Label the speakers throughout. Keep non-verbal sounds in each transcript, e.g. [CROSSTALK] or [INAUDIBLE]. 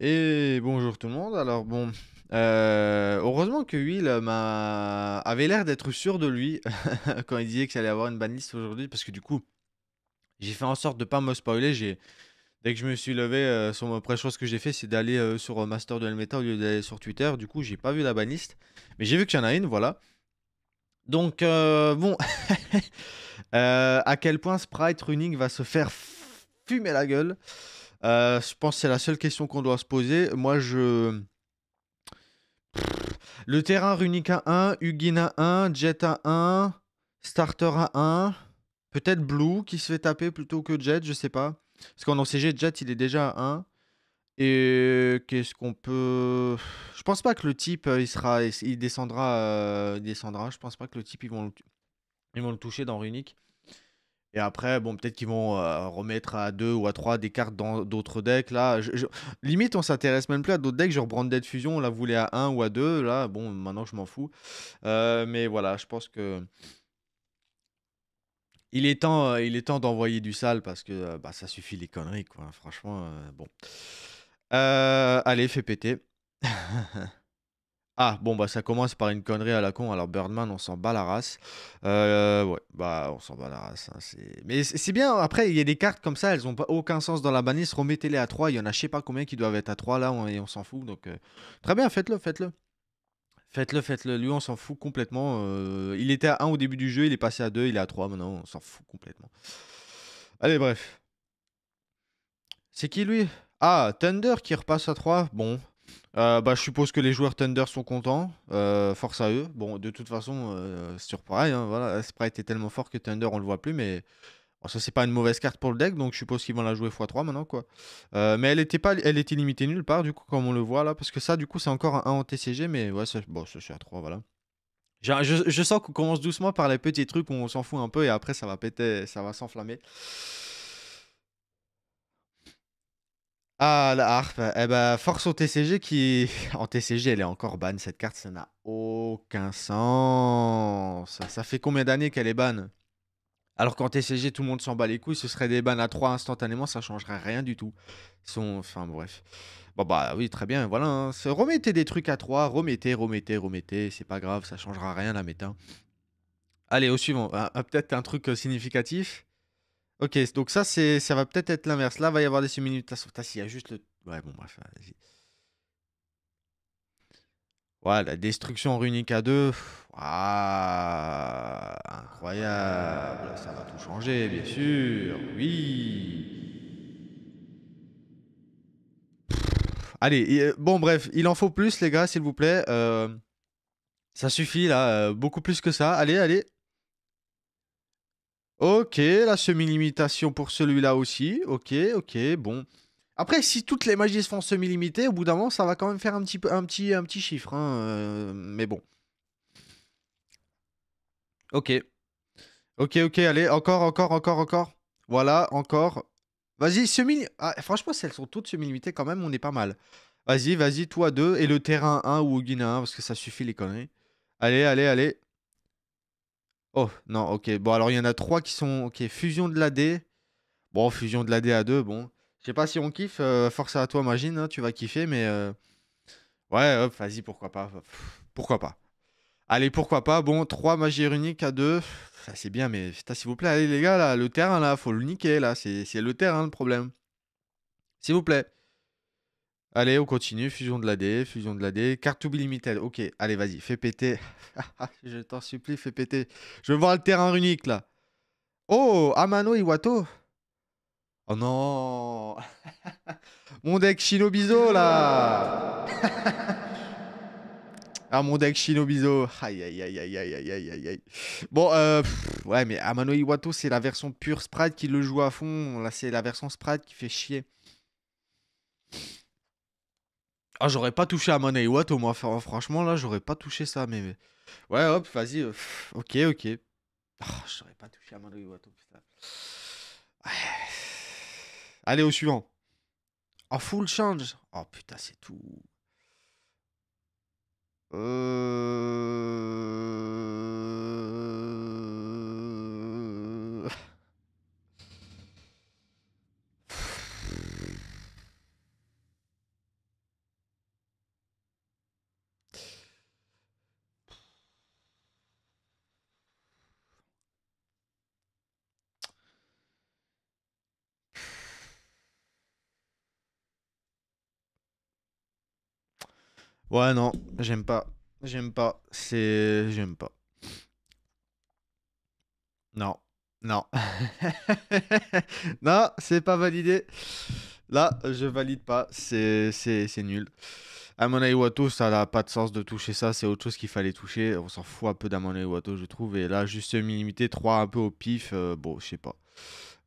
Speaker 1: Et bonjour tout le monde. Alors bon, euh, heureusement que Will euh, m'a avait l'air d'être sûr de lui [LAUGHS] quand il disait qu'il allait avoir une banlist aujourd'hui, parce que du coup, j'ai fait en sorte de pas me spoiler. J'ai dès que je me suis levé, son euh, sur ma première chose que j'ai fait, c'est d'aller sur Master de Meta au lieu d'aller sur Twitter. Du coup, j'ai pas vu la banlist, mais j'ai vu qu'il y en a une, voilà. Donc bon, [LAUGHS] à quel point Sprite Running va se faire fumer la gueule euh, je pense que c'est la seule question qu'on doit se poser. Moi, je. Le terrain Runic à 1, Hugin à 1, Jet à 1, Starter à 1. Peut-être Blue qui se fait taper plutôt que Jet, je sais pas. Parce qu'en OCG, Jet il est déjà à 1. Et qu'est-ce qu'on peut. Je pense pas que le type euh, il sera. Il descendra. Euh, descendra. Je pense pas que le type ils vont le, ils vont le toucher dans Runic. Et après, bon, peut-être qu'ils vont euh, remettre à 2 ou à 3 des cartes dans d'autres decks. Là, limite, on s'intéresse même plus à d'autres decks. Genre Dead Fusion, on la voulait à 1 ou à 2. Là, bon, maintenant, je m'en fous. Euh, mais voilà, je pense que il est temps, euh, temps d'envoyer du sale parce que bah, ça suffit les conneries, quoi. Franchement, bon. allez, fais péter. [LAUGHS] Ah, bon, bah ça commence par une connerie à la con. Alors, Birdman, on s'en bat la race. Euh, ouais, bah on s'en bat la race. Hein, mais c'est bien, après, il y a des cartes comme ça, elles n'ont aucun sens dans la bannisse Remettez-les à 3. Il y en a je sais pas combien qui doivent être à 3 là, et on s'en fout. Donc, euh, très bien, faites-le, faites-le. Faites-le, faites-le. Lui, on s'en fout complètement. Euh, il était à 1 au début du jeu, il est passé à 2, il est à 3. Maintenant, on s'en fout complètement. Allez, bref. C'est qui lui Ah, Thunder qui repasse à 3. Bon. Euh, bah, je suppose que les joueurs Thunder sont contents. Euh, force à eux. Bon, de toute façon, euh, c'est pareil. Hein, voilà. Sprite euh, était tellement fort que Thunder, on le voit plus. Mais bon, ça, c'est pas une mauvaise carte pour le deck. Donc, je suppose qu'ils vont la jouer x3 maintenant. quoi. mais elle était, pas... elle était limitée nulle part, du coup, comme on le voit là. Parce que ça, du coup, c'est encore un 1 en TCG. Mais ouais, ça... c'est à 3. Voilà. je, je, sens qu'on commence doucement par les petits trucs où on s'en fout un peu. Et après, ça va péter, ça va s'enflammer. Ah, la harpe. Eh ben, force au TCG qui. [LAUGHS] En TCG, elle est encore ban cette carte, ça n'a aucun sens. Ça fait combien d'années qu'elle est ban alors qu'en TCG, tout le monde s'en bat les couilles, ce serait des ban à 3 instantanément, ça changerait rien du tout. Son... Enfin bref. Bon bah oui, très bien, voilà. Hein. Remettez des trucs à 3, remettez, remettez, remettez, c'est pas grave, ça changera rien la méta. Allez, au suivant. Peut-être un truc euh, significatif. Ok, donc ça, ça va peut-être être, l'inverse. Là, il va y avoir des semi si s'il y a juste le. Ouais, bon, bref. Voilà, la destruction runique à 2. Ah, incroyable. Ça va tout changer, bien sûr. Oui. allez, euh, bon, bref, il en faut plus, les gars, s'il vous plaît. Euh, ça suffit, là. Euh, beaucoup plus que ça. Allez, allez. Ok, la semi-limitation pour celui-là aussi. Ok, ok, bon. Après, si toutes les magies se font semi-limitées, au bout d'un moment, ça va quand même faire un petit, un petit, un petit chiffre. Hein, euh, mais bon. Ok. Ok, ok, allez, encore, encore, encore, encore. Voilà, encore. Vas-y, semi... Ah, franchement, si elles sont toutes semi-limitées, quand même, on est pas mal. Vas-y, vas-y, toi deux. Et le terrain 1 ou au parce que ça suffit les conneries. Allez, allez, allez. Oh, non, ok. Bon, alors il y en a trois qui sont. Ok, fusion de la D. Bon, fusion de la D à deux, bon. Je sais pas si on kiffe. Euh, force à toi, imagine, hein, tu vas kiffer, mais. Euh, ouais, hop, vas-y, pourquoi pas. Pourquoi pas. Allez, pourquoi pas. Bon, trois magies runiques à deux. Ça, c'est bien, mais putain, s'il vous plaît, allez, les gars, là, le terrain, là, faut le niquer, là. c'est le terrain, le problème. S'il vous plaît. Allez, on continue. Fusion de la D, fusion de la D. Carte limited. Ok, allez, vas-y, fais péter. [LAUGHS] je t'en supplie, fais péter. Je veux voir le terrain unique, là. Oh, Amano Iwato. Oh non. [LAUGHS] mon deck Shinobizo, là. [LAUGHS] ah, mon deck Shinobizo. Aïe, aïe, aïe, aïe, aïe, aïe, aïe, aïe. Bon, euh, ouais, mais Amano Iwato, c'est la version pure Sprite qui le joue à fond. Là, c'est la version Sprite qui fait chier. Ah, j'aurais pas touché à Money What au moins. Franchement, là, j'aurais pas touché ça. Mais ouais, hop, vas-y. Euh, ok, ok. Ah, j'aurais pas touché à Money What. Oh, putain. Allez, au suivant. En full change. Oh putain, c'est tout. Euh... Ouais, non, j'aime pas. J'aime pas. C'est. J'aime pas. Non. Non. [LAUGHS] non, c'est pas validé. Là, je valide pas. C'est, c'est, c'est nul. Amona Iwato, ça n'a pas de sens de toucher ça. C'est autre chose qu'il fallait toucher. On s'en fout un peu d'Amonaïwato, Wato je trouve. Et là, juste se 3 un peu au pif. Euh, bon, je sais pas.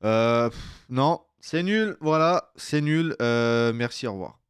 Speaker 1: Euh, non, c'est nul. Voilà, c'est nul. Euh, merci, au revoir.